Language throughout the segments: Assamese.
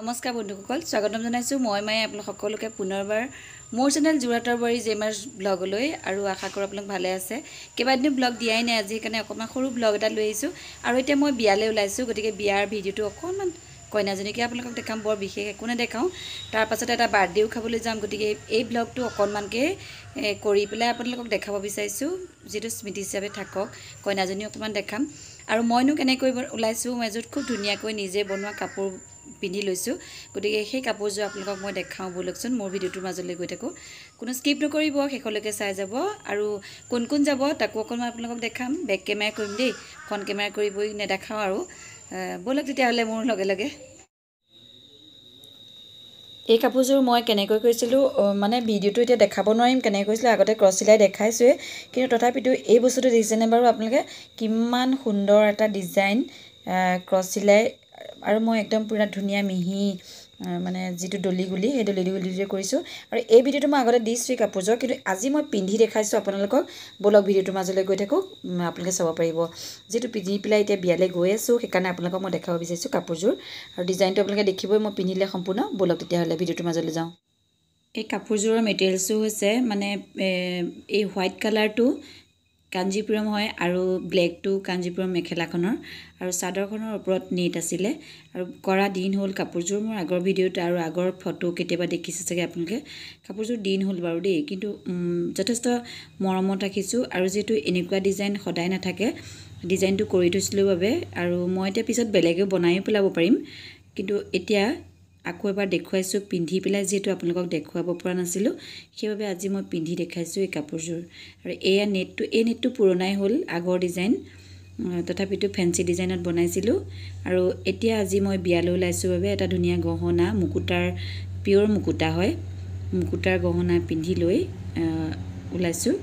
নমস্কাৰ বন্ধুসকল স্বাগতম জনাইছোঁ মই মায়ে আপোনালোক সকলোকে পুনৰবাৰ মোৰ চেনেল যোৰহাটৰ বাৰী জেমাৰ ব্লগলৈ আৰু আশা কৰোঁ আপোনালোক ভালে আছে কেইবাদিনো ব্লগ দিয়াই নাই আজি সেইকাৰণে অকণমান সৰু ব্লগ এটা লৈ আহিছোঁ আৰু এতিয়া মই বিয়ালৈ ওলাইছোঁ গতিকে বিয়াৰ ভিডিঅ'টো অকণমান কইনাজনীকে আপোনালোকক দেখাম বৰ বিশেষ একো নেদেখাওঁ তাৰপাছতে এটা বাৰ্থডেও খাবলৈ যাম গতিকে এই ব্লগটো অকণমানকৈ কৰি পেলাই আপোনালোকক দেখাব বিচাৰিছোঁ যিটো স্মৃতি হিচাপে থাকক কইনাজনী অকণমান দেখাম আৰু মইনো কেনেকৈ ওলাইছোঁ য'ত খুব ধুনীয়াকৈ নিজে বনোৱা কাপোৰ পিন্ধি লৈছোঁ গতিকে সেই কাপোৰযোৰ আপোনালোকক মই দেখাওঁ বোলকচোন মোৰ ভিডিঅ'টোৰ মাজলৈ গৈ থাকোঁ কোনো স্কিপ নকৰিব শেষলৈকে চাই যাব আৰু কোন কোন যাব তাকো অকণমান আপোনালোকক দেখাম বেক কেমেৰা কৰিম দেই ফ্ৰণ্ট কেমেৰা কৰিবই নেদেখাওঁ আৰু ব'লক তেতিয়াহ'লে মোৰ লগে লগে এই কাপোৰযোৰ মই কেনেকৈ কৰিছিলোঁ মানে ভিডিঅ'টো এতিয়া দেখাব নোৱাৰিম কেনেকৈ কৰিছিলোঁ আগতে ক্ৰছ চিলাই দেখাইছোঁৱে কিন্তু তথাপিতো এই বস্তুটো দেখিছেনে বাৰু আপোনালোকে কিমান সুন্দৰ এটা ডিজাইন ক্ৰছ চিলাই আৰু মই একদম পূৰা ধুনীয়া মিহি মানে যিটো দলি গুলি সেই দলি দলিগুলিটোৱে কৰিছোঁ আৰু এই ভিডিঅ'টো মই আগতে দিছোঁ এই কাপোৰযোৰ কিন্তু আজি মই পিন্ধি দেখাইছোঁ আপোনালোকক ব'লক ভিডিঅ'টোৰ মাজলৈ গৈ থাকোঁ আপোনালোকে চাব পাৰিব যিহেতু পিন্ধি পেলাই এতিয়া বিয়ালৈ গৈ আছোঁ সেইকাৰণে আপোনালোকক মই দেখাব বিচাৰিছোঁ কাপোৰযোৰ আৰু ডিজাইনটো আপোনালোকে দেখিবই মই পিন্ধিলে সম্পূৰ্ণ ব'লক তেতিয়াহ'লে ভিডিঅ'টোৰ মাজলৈ যাওঁ এই কাপোৰযোৰৰ মেটেৰিয়েলছো হৈছে মানে এই হোৱাইট কালাৰটো কাঞ্জিপুৰম হয় আৰু ব্লেকটো কাঞ্জিপুৰম মেখেলাখনৰ আৰু চাদৰখনৰ ওপৰত নেট আছিলে আৰু কৰা দিন হ'ল কাপোৰযোৰ মোৰ আগৰ ভিডিঅ'ত আৰু আগৰ ফটো কেতিয়াবা দেখিছে চাগে আপোনালোকে কাপোৰযোৰ দিন হ'ল বাৰু দেই কিন্তু যথেষ্ট মৰমত ৰাখিছোঁ আৰু যিহেতু এনেকুৱা ডিজাইন সদায় নাথাকে ডিজাইনটো কৰি থৈছিলোঁ বাবে আৰু মই এতিয়া পিছত বেলেগেও বনায়ো পেলাব পাৰিম কিন্তু এতিয়া আকৌ এবাৰ দেখুৱাইছোঁ পিন্ধি পেলাই যিহেতু আপোনালোকক দেখুৱাব পৰা নাছিলোঁ সেইবাবে আজি মই পিন্ধি দেখাইছোঁ এই কাপোৰযোৰ আৰু এয়া নেটটো এই নেটটো পুৰণাই হ'ল আগৰ ডিজাইন তথাপিতো ফেঞ্চি ডিজাইনত বনাইছিলোঁ আৰু এতিয়া আজি মই বিয়ালৈ ওলাইছোঁ বাবে এটা ধুনীয়া গহনা মুকুতাৰ পিয়'ৰ মুকুতা হয় মুকুতাৰ গহনা পিন্ধি লৈ ওলাইছোঁ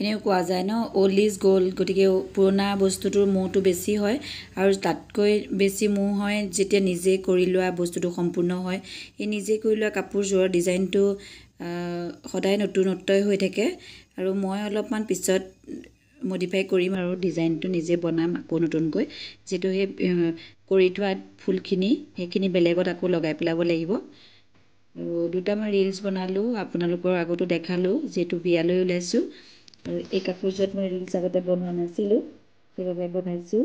এনেও কোৱা যায় ন অ'ল্ড ইজ গ'ল্ড গতিকে পুৰণা বস্তুটোৰ মূহটো বেছি হয় আৰু তাতকৈ বেছি মূহ হয় যেতিয়া নিজে কৰি লোৱা বস্তুটো সম্পূৰ্ণ হয় সেই নিজে কৰি লোৱা কাপোৰযোৰৰ ডিজাইনটো সদায় নতুনত্বই হৈ থাকে আৰু মই অলপমান পিছত মডিফাই কৰিম আৰু ডিজাইনটো নিজে বনাম আকৌ নতুনকৈ যিহেতু সেই কৰি থোৱা ফুলখিনি সেইখিনি বেলেগত আকৌ লগাই পেলাব লাগিব আৰু দুটামান ৰিলচ বনালোঁ আপোনালোকৰ আগতো দেখালোঁ যিহেতু বিয়ালৈ ওলাইছোঁ আৰু এই কাপোৰযোৰত মই ৰিলচ আগতে বনোৱা নাছিলোঁ সেইবাবে বনাইছোঁ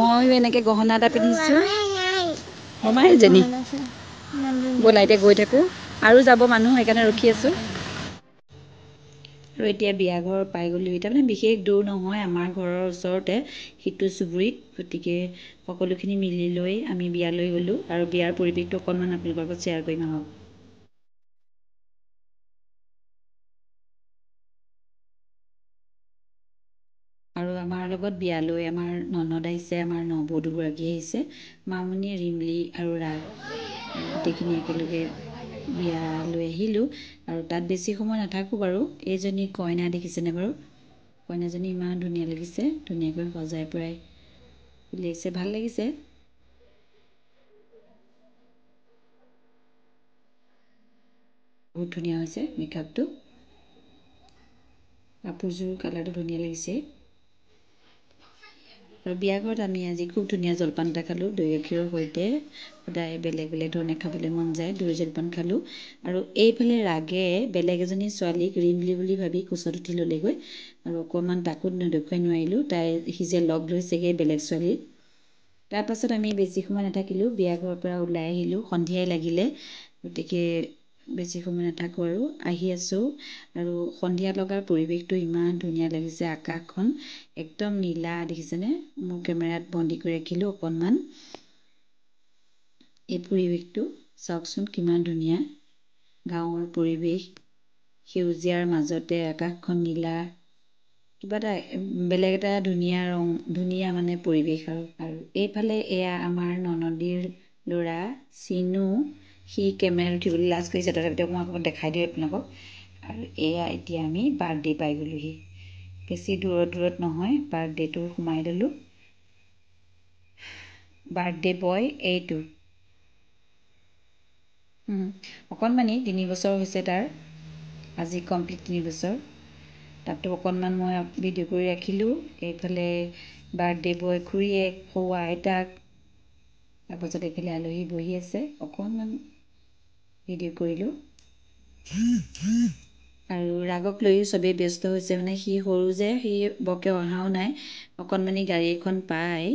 ময়ো এনেকৈ গহনা এটা পিন্ধিছোঁ মমাই এজনী ব'লা এতিয়া গৈ থাকোঁ আৰু যাব মানুহ সেইকাৰণে ৰখি আছোঁ আৰু এতিয়া বিয়া ঘৰ পাই গ'লোঁহি তাৰমানে বিশেষ দূৰ নহয় আমাৰ ঘৰৰ ওচৰতে সিটো চুবুৰীত গতিকে সকলোখিনি মিলি লৈ আমি বিয়ালৈ গ'লোঁ আৰু বিয়াৰ পৰিৱেশটো অকণমান আপোনালোকৰ লগত শ্বেয়াৰ কৰিম আহক আৰু আমাৰ লগত বিয়ালৈ আমাৰ ননদ আহিছে আমাৰ নবৌ দুগৰাকী আহিছে মামনি ৰিমলী আৰু ৰাগ গোটেইখিনি একেলগে বিয়া লৈ আহিলোঁ আৰু তাত বেছি সময় নাথাকোঁ বাৰু এইজনী কইনা দেখিছেনে বাৰু কইনাজনী ইমান ধুনীয়া লাগিছে ধুনীয়াকৈ সজাই পৰাই উলিয়াইছে ভাল লাগিছে বহুত ধুনীয়া হৈছে মেকআপটো কাপোৰযোৰ কালাৰটো ধুনীয়া লাগিছে আৰু বিয়া ঘৰত আমি আজি খুব ধুনীয়া জলপান এটা খালোঁ দৈ গাখীৰৰ সৈতে সদায় বেলেগ বেলেগ ধৰণে খাবলৈ মন যায় দৈ জলপান খালোঁ আৰু এইফালে ৰাগে বেলেগ এজনী ছোৱালীক ঋণ বুলি বুলি ভাবি কোঁচত উঠি ল'লেগৈ আৰু অকণমান তাকো নেদেখুৱাই নোৱাৰিলোঁ তাই সি যে লগ লৈছেগৈ বেলেগ ছোৱালী তাৰপাছত আমি বেছি সময় নাথাকিলোঁ ঘৰৰ পৰা ওলাই আহিলোঁ সন্ধিয়াই লাগিলে গতিকে বেছি সময় নাথাকো আৰু আহি আছো আৰু সন্ধিয়া লগা পৰিৱেশটো ইমান ধুনীয়া লাগিছে আকাশখন একদম নীলা দেখিছেনে মোৰ কেমেৰাত বন্দী কৰি ৰাখিলো অকণমান এই পৰিৱেশটো চাওকচোন কিমান ধুনীয়া গাঁৱৰ পৰিৱেশ সেউজীয়াৰ মাজতে আকাশখন নীলা কিবা এটা বেলেগ এটা ধুনীয়া ৰং ধুনীয়া মানে পৰিৱেশ আৰু আৰু এইফালে এয়া আমাৰ ননদীৰ ল'ৰা চিনু সি কেমেৰা উঠি লাজ কৰিছে তথাপিতো মই আকৌ দেখাই দিওঁ আপোনালোকক আৰু এয়া এতিয়া আমি বাৰ্থডে' পাই গ'লোহি বেছি দূৰত দূৰত নহয় বাৰ্থডে'টো সোমাই ল'লোঁ বাৰ্থডে' বয় এইটো অকণমানি তিনিবছৰ হৈছে তাৰ আজি কমপ্লিট তিনিবছৰ তাতো অকণমান মই ভিডিঅ' কৰি ৰাখিলোঁ এইফালে বাৰ্থডে' বয় খুৰীয়েক সৌ তাক তাৰপাছত এইফালে আলহী বহি আছে অকণমান ৰেডি কৰিলোঁ আৰু ৰাগক লৈও চবেই ব্যস্ত হৈছে মানে সি সৰু যে সি বৰকৈ অহাও নাই অকণমানি গাড়ী এখন পাই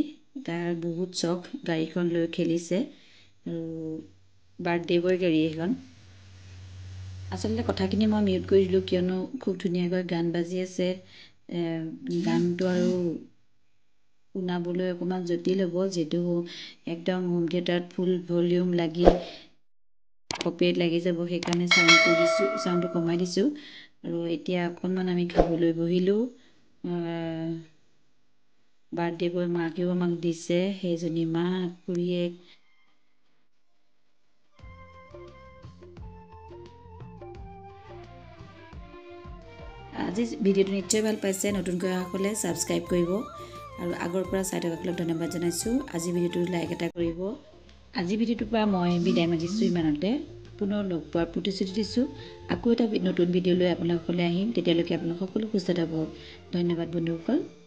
তাৰ বহুত চখ গাড়ীখন লৈ খেলিছে আৰু বাৰ্থডে বয় গাড়ী এইখন আচলতে কথাখিনি মই মিউট কৰি দিলোঁ কিয়নো খুব ধুনীয়াকৈ গান বাজি আছে গানটো আৰু শুনাবলৈ অকণমান জটিল হ'ব যিহেতু একদম হোম থিয়েটাৰত ফুল ভলিউম লাগি কপিৰাইট লাগি যাব সেইকাৰণে চাউণ্ডটো দিছোঁ চাউণ্ডটো কমাই দিছোঁ আৰু এতিয়া অকণমান আমি খাবলৈ বহিলোঁ বাৰ্থডে' বয় মাকেও আমাক দিছে সেইজনী মা খুৰীয়েক আজি ভিডিঅ'টো নিশ্চয় ভাল পাইছে নতুনকৈ অহাসকলে ছাবস্ক্ৰাইব কৰিব আৰু আগৰ পৰা চাই থকাসকলক ধন্যবাদ জনাইছোঁ আজি ভিডিঅ'টো লাইক এটা কৰিব আজি ভিডিঅ'টোৰ পৰা মই বিদায় মাতিছোঁ ইমানতে পুনৰ লগ পোৱাৰ প্ৰতিশ্ৰুতি দিছোঁ আকৌ এটা নতুন ভিডিঅ' লৈ আপোনালোকলৈ আহিম তেতিয়ালৈকে আপোনালোক সকলো সুস্থ থাকক ধন্যবাদ বন্ধুসকল